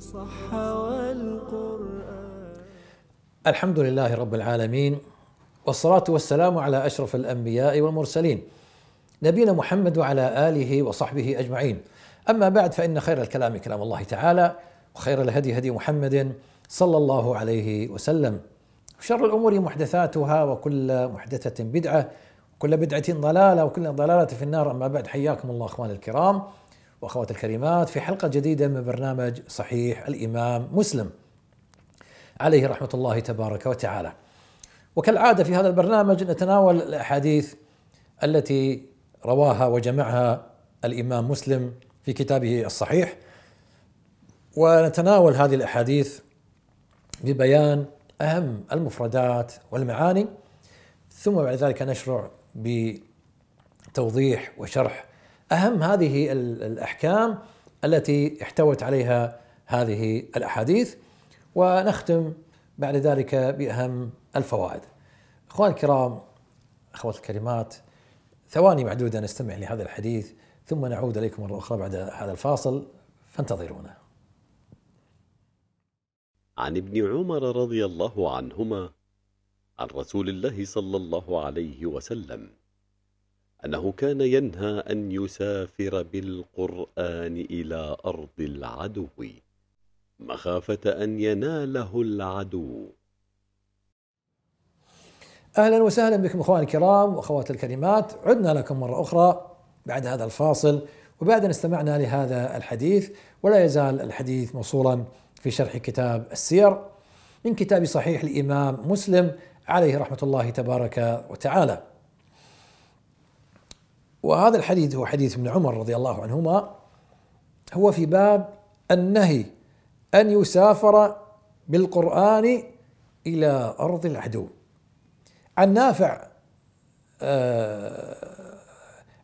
صح والقرآن الحمد لله رب العالمين والصلاة والسلام على أشرف الأنبياء والمرسلين نبينا محمد وعلى آله وصحبه أجمعين أما بعد فإن خير الكلام كلام الله تعالى وخير الهدي هدي محمد صلى الله عليه وسلم شر الأمور محدثاتها وكل محدثة بدعة وكل بدعة ضلالة وكل ضلالة في النار أما بعد حياكم الله أخواني الكرام واخواتي الكريمات في حلقه جديده من برنامج صحيح الامام مسلم. عليه رحمه الله تبارك وتعالى. وكالعاده في هذا البرنامج نتناول الاحاديث التي رواها وجمعها الامام مسلم في كتابه الصحيح ونتناول هذه الاحاديث ببيان اهم المفردات والمعاني ثم بعد ذلك نشرع بتوضيح وشرح اهم هذه الاحكام التي احتوت عليها هذه الاحاديث ونختم بعد ذلك باهم الفوائد. اخوان الكرام اخوات الكلمات ثواني معدوده نستمع لهذا الحديث ثم نعود اليكم مره اخرى بعد هذا الفاصل فانتظرونا. عن ابن عمر رضي الله عنهما عن رسول الله صلى الله عليه وسلم أنه كان ينهى أن يسافر بالقرآن إلى أرض العدو مخافة أن يناله العدو أهلا وسهلا بكم أخوان الكرام وأخوات الكريمات عدنا لكم مرة أخرى بعد هذا الفاصل وبعد أن استمعنا لهذا الحديث ولا يزال الحديث موصولا في شرح كتاب السير من كتاب صحيح الإمام مسلم عليه رحمة الله تبارك وتعالى وهذا الحديث هو حديث ابن عمر رضي الله عنهما هو في باب النهي أن يسافر بالقرآن إلى أرض العدو عن نافع آه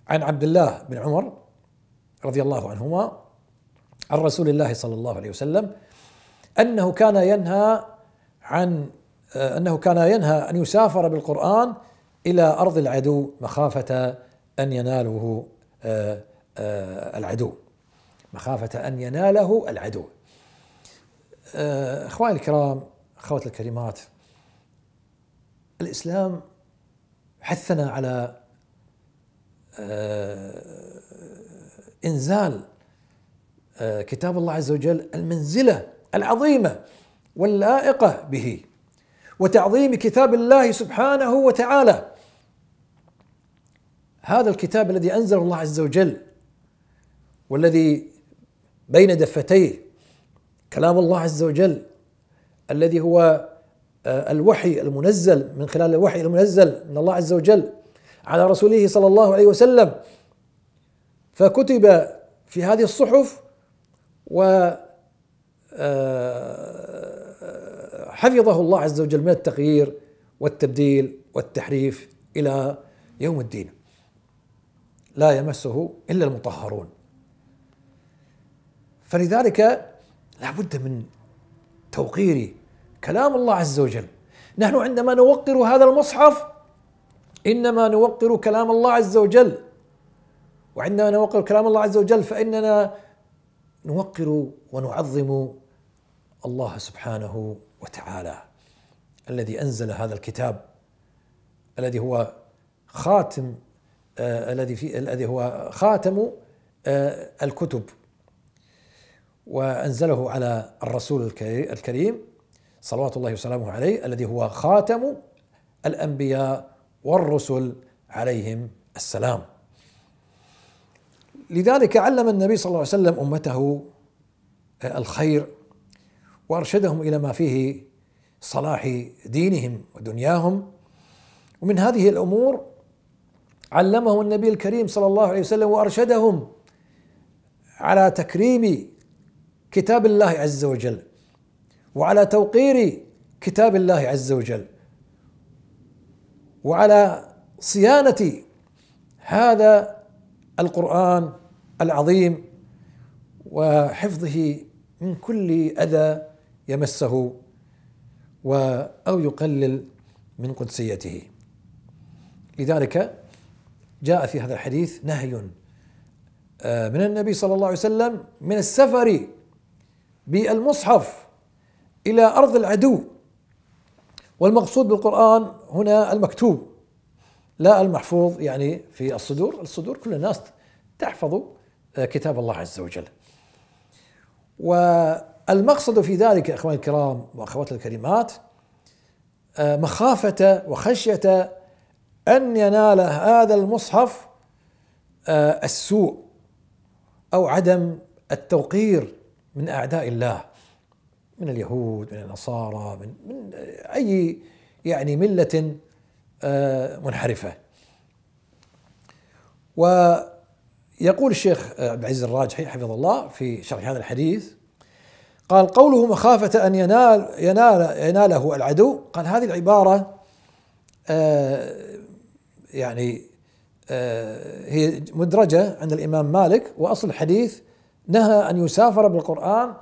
عن عبد الله بن عمر رضي الله عنهما عن رسول الله صلى الله عليه وسلم أنه كان ينهى عن آه أنه كان ينهى أن يسافر بالقرآن إلى أرض العدو مخافة أن يناله آه، آه، العدو مخافة أن يناله العدو آه، أخواني الكرام أخواتي الكريمات الإسلام حثنا على إنزال كتاب الله عز وجل المنزلة العظيمة واللائقة به وتعظيم كتاب الله سبحانه وتعالى هذا الكتاب الذي انزله الله عز وجل والذي بين دفتيه كلام الله عز وجل الذي هو آه، الوحي المنزل من خلال الوحي المنزل من الله عز وجل على رسوله صلى الله عليه وسلم فكتب في هذه الصحف و آه، حفظه الله عز وجل من التغيير والتبديل والتحريف الى يوم الدين لا يمسه الا المطهرون فلذلك لا بد من توقير كلام الله عز وجل نحن عندما نوقر هذا المصحف انما نوقر كلام الله عز وجل وعندما نوقر كلام الله عز وجل فاننا نوقر ونعظم الله سبحانه وتعالى الذي انزل هذا الكتاب الذي هو خاتم آه، الذي في الذي هو خاتم آه، الكتب وأنزله على الرسول الكريم صلوات الله وسلامه عليه الذي هو خاتم الأنبياء والرسل عليهم السلام لذلك علم النبي صلى الله عليه وسلم أمته آه، الخير وأرشدهم إلى ما فيه صلاح دينهم ودنياهم ومن هذه الأمور علمه النبي الكريم صلى الله عليه وسلم وارشدهم على تكريم كتاب الله عز وجل وعلى توقير كتاب الله عز وجل وعلى صيانه هذا القران العظيم وحفظه من كل اذى يمسه و او يقلل من قدسيته لذلك جاء في هذا الحديث نهي آه، من النبي صلى الله عليه وسلم من السفر بالمصحف الى ارض العدو والمقصود بالقران هنا المكتوب لا المحفوظ يعني في الصدور الصدور كل الناس تحفظ آه، كتاب الله عز وجل والمقصد في ذلك اخواني الكرام واخواتي الكريمات آه، مخافه وخشيه أن ينال هذا المصحف آه، السوء أو عدم التوقير من أعداء الله من اليهود من النصارى من, من أي يعني ملة آه، منحرفة ويقول الشيخ عبد العزيز الراجحي حفظه الله في شرح هذا الحديث قال قوله مخافة أن ينال ينال يناله العدو قال هذه العبارة آه، يعني آه, هي مدرجة عند الإمام مالك وأصل الحديث نهى أن يسافر بالقرآن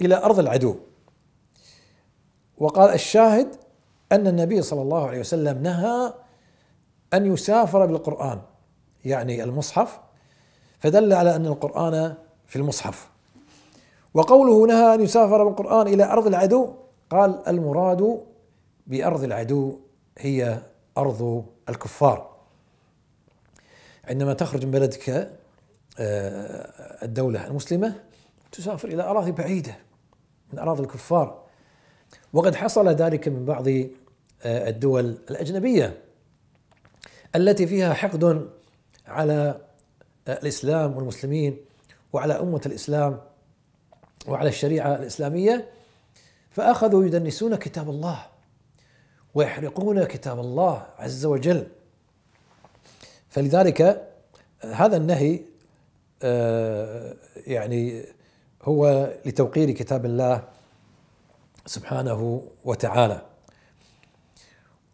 إلى أرض العدو وقال الشاهد أن النبي صلى الله عليه وسلم نهى أن يسافر بالقرآن يعني المصحف فدل على أن القرآن في المصحف وقوله نهى أن يسافر بالقرآن إلى أرض العدو قال المراد بأرض العدو هي أرض الكفار عندما تخرج من بلدك آه، الدولة المسلمة تسافر إلى أراضي بعيدة من أراضي الكفار وقد حصل ذلك من بعض آه، الدول الأجنبية التي فيها حقد على آه، الإسلام والمسلمين وعلى أمة الإسلام وعلى الشريعة الإسلامية فأخذوا يدنسون كتاب الله ويحرقون كتاب الله عز وجل فلذلك آه، هذا النهي آه، يعني هو لتوقير كتاب الله سبحانه وتعالى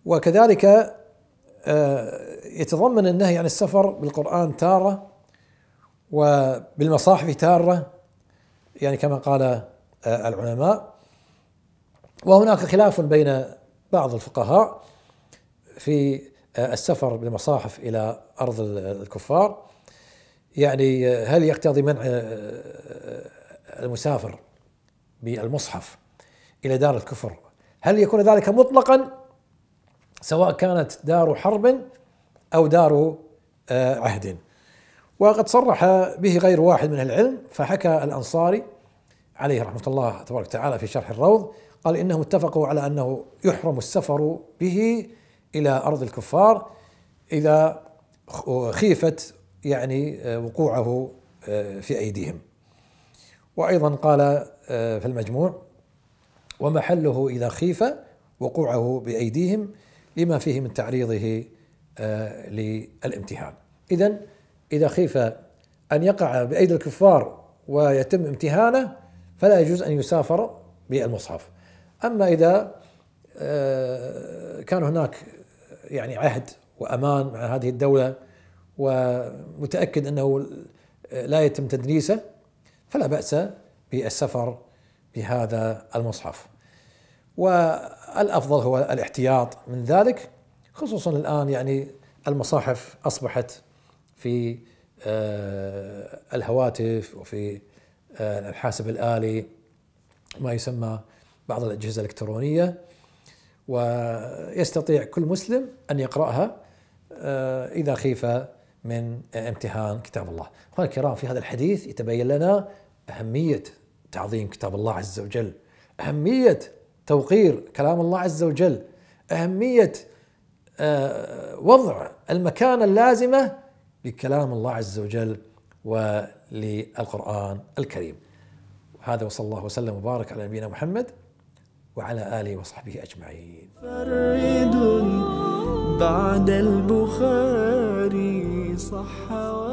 وكذلك آه، يتضمن النهي عن السفر بالقرآن تارة وبالمصاحف تارة يعني كما قال العلماء وهناك خلاف بين بعض الفقهاء في آه، السفر بالمصاحف الى ارض الكفار يعني آه، هل يقتضي منع آه، المسافر بالمصحف الى دار الكفر هل يكون ذلك مطلقا سواء كانت دار حرب او دار عهد وقد صرح به غير واحد من العلم فحكى الانصاري عليه رحمه الله تبارك وتعالى في شرح الروض قال انهم اتفقوا على انه يحرم السفر به الى ارض الكفار اذا خيفت يعني آه، وقوعه آه، في ايديهم. وايضا قال آه، في المجموع ومحله اذا خيف وقوعه بايديهم لما فيه من تعريضه للامتحان. اذا اذا خيف ان يقع بايدي الكفار ويتم امتهانه فلا يجوز ان يسافر بالمصحف. اما اذا كان هناك يعني عهد وامان مع هذه الدوله ومتاكد انه لا يتم تدريسه فلا باس بالسفر بهذا المصحف. والافضل هو الاحتياط من ذلك خصوصا الان يعني المصاحف اصبحت في آه، الهواتف وفي آه، الحاسب الالي ما يسمى بعض الاجهزه الالكترونيه ويستطيع كل مسلم أن يقرأها آه، إذا خيف من امتهان كتاب الله أخواني الكرام في هذا الحديث يتبين لنا أهمية تعظيم كتاب الله عز وجل أهمية توقير كلام الله عز وجل أهمية آه، وضع المكانة اللازمة لكلام الله عز وجل وللقرآن الكريم هذا وصلى الله وسلم وبارك على نبينا محمد وعلى آله وصحبه أجمعين فرد بعد البخاري صح